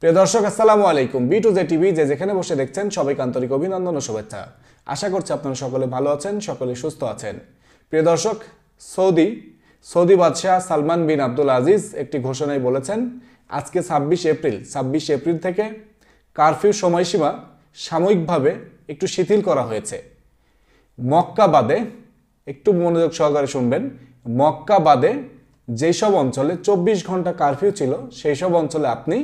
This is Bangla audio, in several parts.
প্রিয় দর্শক আসসালামু আলাইকুম বি টু জে টিভি যে যেখানে বসে দেখছেন সবাইকে আন্তরিক অভিনন্দন ও শুভেচ্ছা আশা করছি আপনারা সকলে ভালো আছেন সকলে সুস্থ আছেন প্রিয় দর্শক সৌদি সৌদি বাদশাহ সালমান বিন আব্দুল আজিজ একটি ঘোষণায় বলেছেন আজকে ছাব্বিশ এপ্রিল ছাব্বিশ এপ্রিল থেকে কারফিউ সময়সীমা সাময়িকভাবে একটু শিথিল করা হয়েছে মক্কা বাদে একটু মনোযোগ সহকারে শুনবেন মক্কা বাদে যেসব অঞ্চলে চব্বিশ ঘন্টা কারফিউ ছিল সেই সব অঞ্চলে আপনি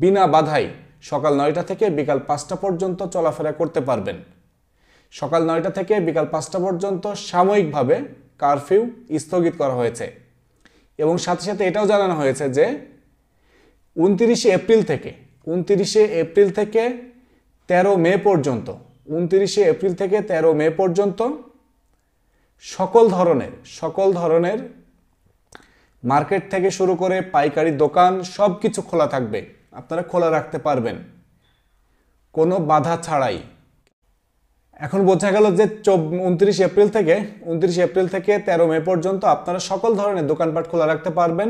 বিনা বাধাই সকাল নয়টা থেকে বিকাল পাঁচটা পর্যন্ত চলাফেরা করতে পারবেন সকাল নয়টা থেকে বিকাল পাঁচটা পর্যন্ত সাময়িকভাবে কারফিউ স্থগিত করা হয়েছে এবং সাথে সাথে এটাও জানানো হয়েছে যে উনতিরিশে এপ্রিল থেকে উনতিরিশে এপ্রিল থেকে ১৩ মে পর্যন্ত উনতিরিশে এপ্রিল থেকে ১৩ মে পর্যন্ত সকল ধরনের সকল ধরনের মার্কেট থেকে শুরু করে পাইকারি দোকান সব কিছু খোলা থাকবে আপনারা খোলা রাখতে পারবেন কোনো বাধা ছাড়াই এখন বোঝা গেল যে উনত্রিশ এপ্রিল থেকে উনত্রিশ এপ্রিল থেকে তেরো মে পর্যন্ত আপনারা সকল ধরনের দোকানপাট খোলা রাখতে পারবেন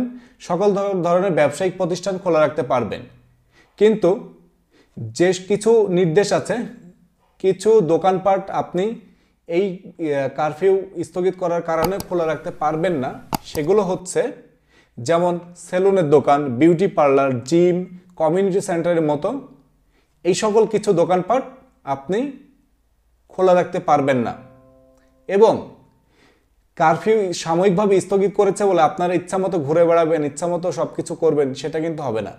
সকল ধরনের ব্যবসায়িক প্রতিষ্ঠান খোলা রাখতে পারবেন কিন্তু যে কিছু নির্দেশ আছে কিছু দোকানপাট আপনি এই কারফিউ স্থগিত করার কারণে খোলা রাখতে পারবেন না সেগুলো হচ্ছে যেমন সেলুনের দোকান বিউটি পার্লার জিম কমিউনিটি সেন্টারের মতো এই সকল কিছু দোকানপাট আপনি খোলা রাখতে পারবেন না এবং কারফিউ সাময়িকভাবে স্থগিত করেছে বলে আপনারা ইচ্ছা মতো ঘুরে বেড়াবেন ইচ্ছা মতো সব কিছু করবেন সেটা কিন্তু হবে না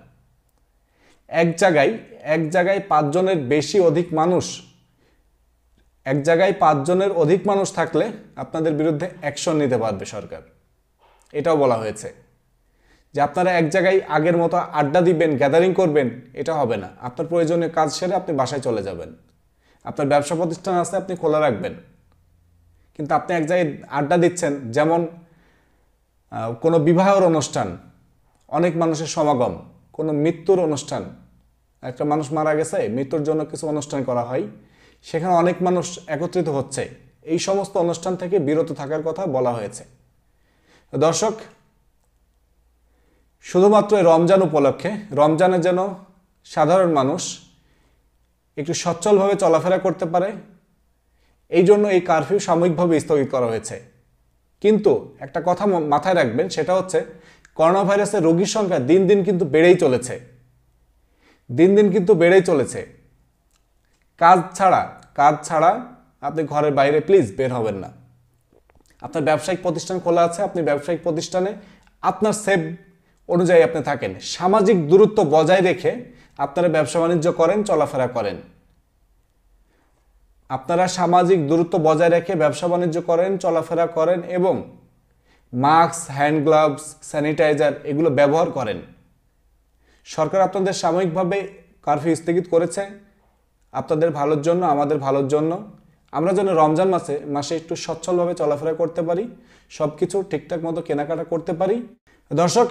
এক জায়গায় এক জায়গায় পাঁচজনের বেশি অধিক মানুষ এক জায়গায় পাঁচজনের অধিক মানুষ থাকলে আপনাদের বিরুদ্ধে অ্যাকশন নিতে পারবে সরকার এটাও বলা হয়েছে যে আপনারা এক জায়গায় আগের মতো আড্ডা দিবেন গ্যাদারিং করবেন এটা হবে না আপনার প্রয়োজনীয় কাজ সেরে আপনি বাসায় চলে যাবেন আপনার ব্যবসা প্রতিষ্ঠান আছে আপনি খোলা রাখবেন কিন্তু আপনি এক জায়গায় আড্ডা দিচ্ছেন যেমন কোনো বিবাহের অনুষ্ঠান অনেক মানুষের সমাগম কোনো মৃত্যুর অনুষ্ঠান একটা মানুষ মারা গেছে মৃত্যুর জন্য কিছু অনুষ্ঠান করা হয় সেখানে অনেক মানুষ একত্রিত হচ্ছে এই সমস্ত অনুষ্ঠান থেকে বিরত থাকার কথা বলা হয়েছে দর্শক শুধুমাত্র এই রমজান উপলক্ষে রমজানে যেন সাধারণ মানুষ একটু সচ্ছলভাবে চলাফেরা করতে পারে এই জন্য এই কারফিউ সাময়িকভাবে স্থগিত করা হয়েছে কিন্তু একটা কথা মাথায় রাখবেন সেটা হচ্ছে করোনা ভাইরাসের রোগীর সংখ্যা দিন দিন কিন্তু বেড়েই চলেছে দিন দিন কিন্তু বেড়েই চলেছে কাজ ছাড়া কাজ ছাড়া আপনি ঘরের বাইরে প্লিজ বের হবেন না আপনার ব্যবসায়িক প্রতিষ্ঠান খোলা আছে আপনি ব্যবসায়িক প্রতিষ্ঠানে আপনার সেভ অনুযায়ী আপনি থাকেন সামাজিক দূরত্ব বজায় রেখে আপনারা ব্যবসা বাণিজ্য করেন চলাফেরা করেন আপনারা সামাজিক দূরত্ব বজায় রেখে ব্যবসা বাণিজ্য করেন চলাফেরা করেন এবং মাস্ক হ্যান্ড গ্লাভস স্যানিটাইজার এগুলো ব্যবহার করেন সরকার আপনাদের সাময়িকভাবে কারফিউ স্থগিত করেছে আপনাদের ভালোর জন্য আমাদের ভালোর জন্য আমরা যেন রমজান মাসে মাসে একটু সচ্ছলভাবে চলাফেরা করতে পারি সব কিছু ঠিকঠাক মতো কেনাকাটা করতে পারি দর্শক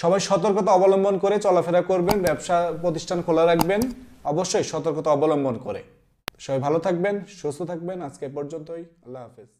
সবাই সতর্কতা অবলম্বন করে চলাফেরা করবেন ব্যবসা প্রতিষ্ঠান খোলা রাখবেন অবশ্যই সতর্কতা অবলম্বন করে সবাই ভালো থাকবেন সুস্থ থাকবেন আজকে পর্যন্তই আল্লাহ হাফেজ